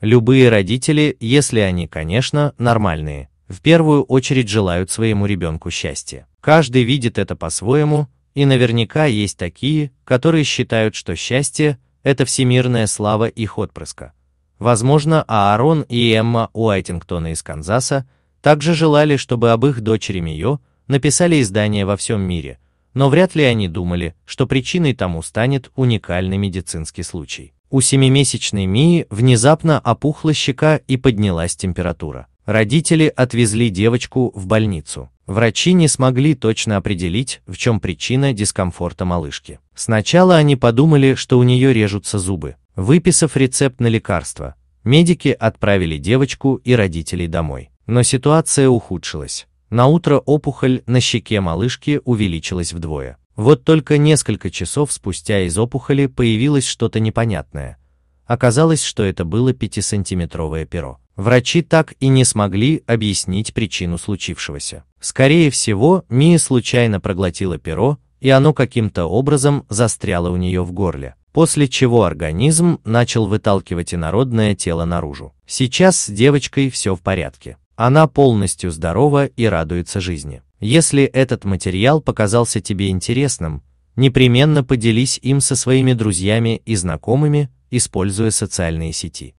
Любые родители, если они, конечно, нормальные, в первую очередь желают своему ребенку счастья. Каждый видит это по-своему, и наверняка есть такие, которые считают, что счастье – это всемирная слава их отпрыска. Возможно, Аарон и Эмма Уайтингтона из Канзаса также желали, чтобы об их дочери Мио написали издание во всем мире, но вряд ли они думали, что причиной тому станет уникальный медицинский случай. У семимесячной Мии внезапно опухла щека и поднялась температура. Родители отвезли девочку в больницу. Врачи не смогли точно определить, в чем причина дискомфорта малышки. Сначала они подумали, что у нее режутся зубы. Выписав рецепт на лекарство, медики отправили девочку и родителей домой. Но ситуация ухудшилась. На утро опухоль на щеке малышки увеличилась вдвое. Вот только несколько часов спустя из опухоли появилось что-то непонятное. Оказалось, что это было пятисантиметровое перо. Врачи так и не смогли объяснить причину случившегося. Скорее всего, Мия случайно проглотила перо, и оно каким-то образом застряло у нее в горле, после чего организм начал выталкивать инородное тело наружу. Сейчас с девочкой все в порядке. Она полностью здорова и радуется жизни. Если этот материал показался тебе интересным, непременно поделись им со своими друзьями и знакомыми, используя социальные сети.